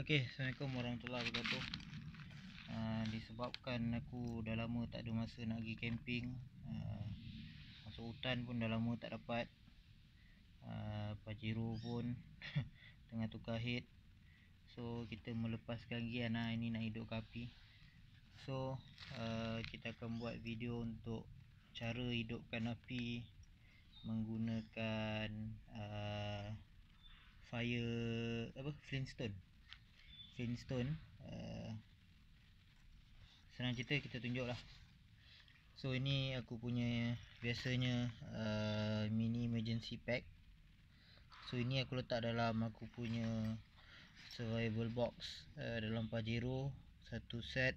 Okey, Assalamualaikum warahmatullahi wabarakatuh. Uh, disebabkan aku dah lama tak ada masa nak pergi camping, uh, masuk hutan pun dah lama tak dapat. Uh, ah, Pajero pun tengah tukar head. So kita melepaskan gear nah ini nak hidup api. So uh, kita akan buat video untuk cara hidupkan api menggunakan uh, fire apa? Flintstone chain stone uh, senang cerita kita tunjuk lah so ini aku punya biasanya uh, mini emergency pack so ini aku letak dalam aku punya survival box uh, dalam pajero satu set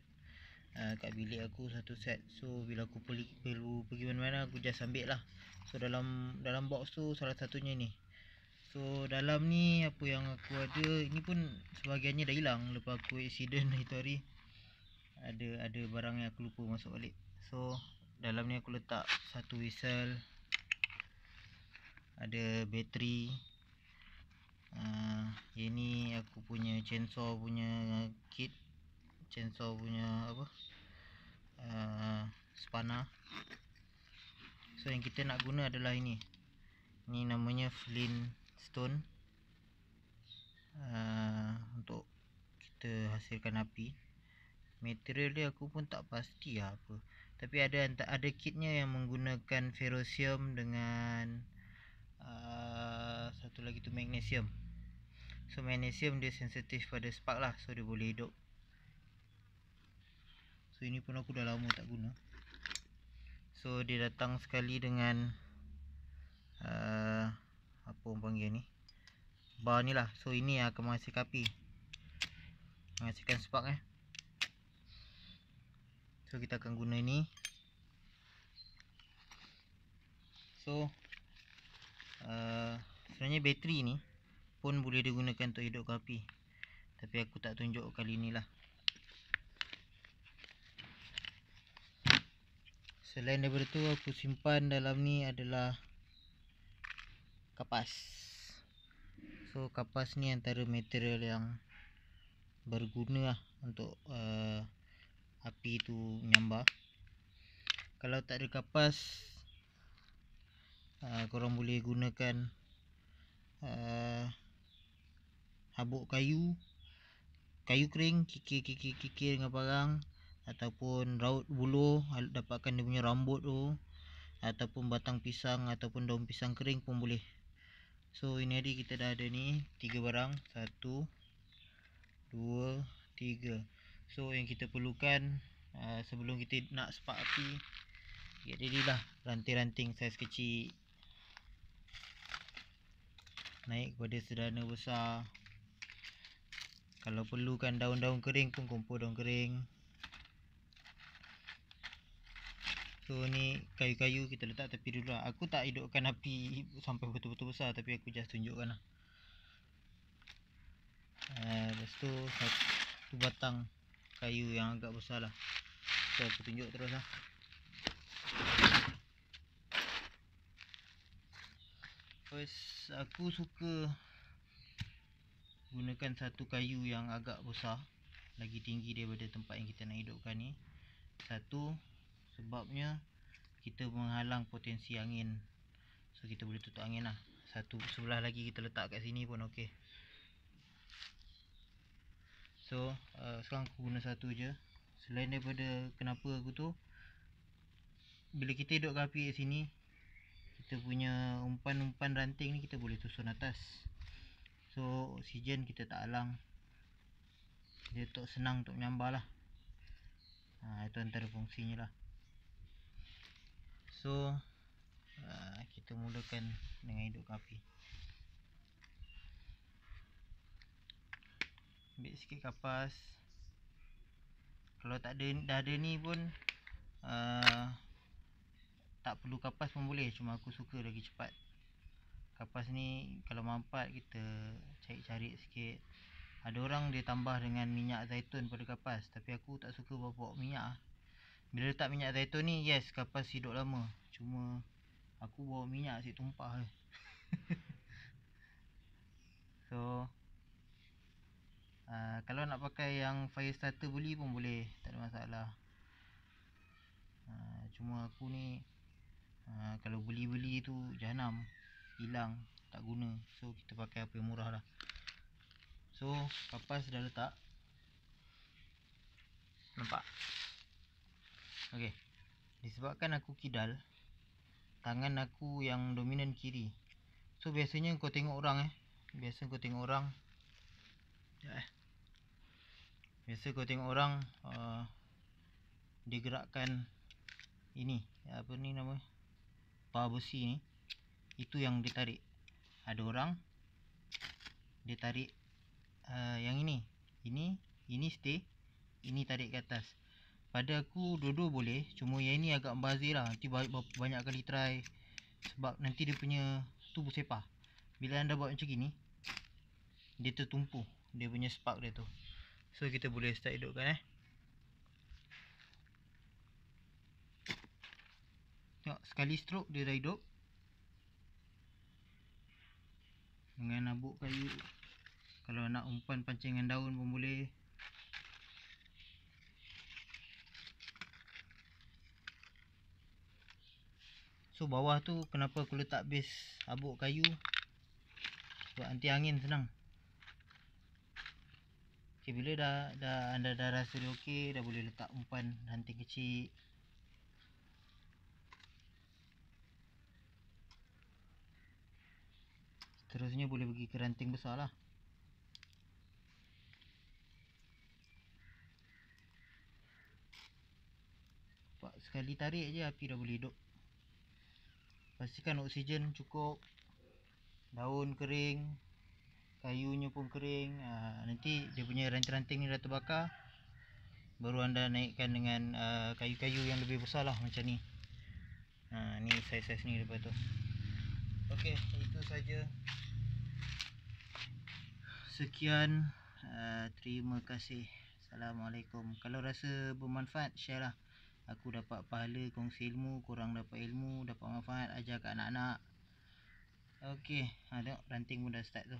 uh, kat bilik aku satu set so bila aku perlu pergi mana-mana aku just ambil lah so dalam dalam box tu salah satunya ni So dalam ni apa yang aku ada Ini pun sebahagiannya dah hilang Lepas aku accident itu hari Ada ada barang yang aku lupa masuk balik So dalam ni aku letak satu whistle Ada bateri uh, Yang ni aku punya chainsaw punya kit Chainsaw punya apa uh, ah, Spanner So yang kita nak guna adalah ini Ni namanya flint stone uh, untuk kita hasilkan api material dia aku pun tak pasti lah apa tapi ada ada kitnya yang menggunakan ferrosium dengan uh, satu lagi tu magnesium so magnesium dia sensitif pada spark lah so dia boleh hidup so ini pun aku dah lama tak guna so dia datang sekali dengan ah, apa orang panggil ni bar ni lah so ini yang akan menghasilkan api menghasilkan spark eh so kita akan guna ini so uh, sebenarnya bateri ni pun boleh digunakan untuk hidup api tapi aku tak tunjuk kali ni lah selain daripada tu aku simpan dalam ni adalah kapas so kapas ni antara material yang berguna lah untuk uh, api tu nyambar kalau tak ada kapas uh, korang boleh gunakan uh, habuk kayu kayu kering kikir kikir kikir dengan parang ataupun raut bulu, dapatkan dia punya rambut tu ataupun batang pisang ataupun daun pisang kering pun boleh So ini hari kita dah ada ni tiga barang satu dua tiga. So yang kita perlukan uh, Sebelum kita nak spark api Get ready lah Ranting-ranting saiz kecil Naik kepada sederhana besar Kalau perlukan daun-daun kering pun Kumpul daun kering So ni kayu-kayu kita letak tepi dulu lah. Aku tak hidupkan api sampai betul-betul besar tapi aku just tunjukkan lah. Eh, lepas tu satu batang kayu yang agak besar lah. So aku tunjuk terus lah. First, aku suka gunakan satu kayu yang agak besar lagi tinggi daripada tempat yang kita nak hidupkan ni satu sebabnya kita menghalang potensi angin so kita boleh tutup angin lah satu sebelah lagi kita letak kat sini pun ok so uh, sekarang aku guna satu je selain daripada kenapa aku tu bila kita hidup kapi kat sini kita punya umpan-umpan ranting ni kita boleh susun atas so oksigen kita tak halang dia tak senang untuk menyambar lah ha, itu antara fungsinya lah so uh, kita mulakan dengan hidup kapi. ambil sikit kapas kalau tak ada dah ada ni pun uh, tak perlu kapas pun boleh cuma aku suka lagi cepat kapas ni kalau mampat kita cari-cari sikit ada orang dia tambah dengan minyak zaitun pada kapas tapi aku tak suka bawa minyak bila letak minyak zaitun ni Yes kapas hidup lama Cuma Aku bawa minyak asyik tumpah eh. So uh, Kalau nak pakai yang fire starter beli pun boleh Tak ada masalah uh, Cuma aku ni uh, Kalau beli-beli tu Janam Hilang Tak guna So kita pakai apa yang murah lah So kapas dah letak Nampak Okey. Disebabkan aku kidal, tangan aku yang dominan kiri. So biasanya kau tengok orang eh. Biasa kau tengok orang. Ya eh. Biasa kau tengok orang uh, digerakkan ini. Apa ni nama? Power besi ni. Itu yang ditarik. Ada orang ditarik uh, yang ini. Ini ini stay ini tarik ke atas. Pada aku dua-dua boleh Cuma yang ni agak membazir lah Nanti banyak kali try Sebab nanti dia punya tubuh sepah Bila anda buat macam gini Dia tertumpu Dia punya spark dia tu So kita boleh start hidupkan eh Tengok sekali stroke dia dah hidup Dengan nabuk kayu Kalau nak umpan pancingan daun pun boleh So bawah tu kenapa aku letak base abuk kayu Sebab anti angin senang Ok bila dah, dah anda dah rasa dia ok Dah boleh letak umpan hunting kecil Seterusnya boleh pergi ke ranting besar lah Sekali tarik je api dah boleh hidup pastikan oksigen cukup daun kering kayunya pun kering ha, nanti dia punya ranting-ranting ni dah terbakar baru anda naikkan dengan ah, kayu-kayu yang lebih besar lah macam ni ha, ni saiz-saiz ni lepas tu ok itu saja. sekian uh, terima kasih Assalamualaikum kalau rasa bermanfaat share lah Aku dapat pahala kongsi ilmu Korang dapat ilmu Dapat manfaat Ajar kat anak-anak Okey Ha tengok ranting pun dah start tu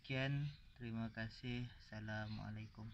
Sekian Terima kasih Assalamualaikum